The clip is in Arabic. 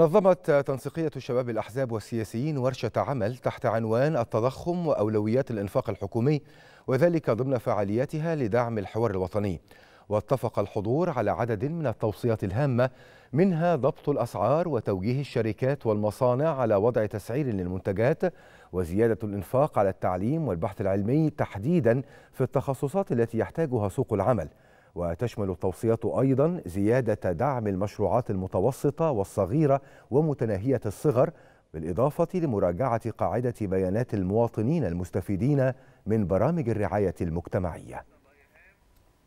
نظمت تنسيقية شباب الأحزاب والسياسيين ورشة عمل تحت عنوان التضخم وأولويات الإنفاق الحكومي وذلك ضمن فعالياتها لدعم الحوار الوطني واتفق الحضور على عدد من التوصيات الهامة منها ضبط الأسعار وتوجيه الشركات والمصانع على وضع تسعير للمنتجات وزيادة الإنفاق على التعليم والبحث العلمي تحديدا في التخصصات التي يحتاجها سوق العمل وتشمل التوصيات أيضا زيادة دعم المشروعات المتوسطة والصغيرة ومتناهية الصغر بالإضافة لمراجعة قاعدة بيانات المواطنين المستفيدين من برامج الرعاية المجتمعية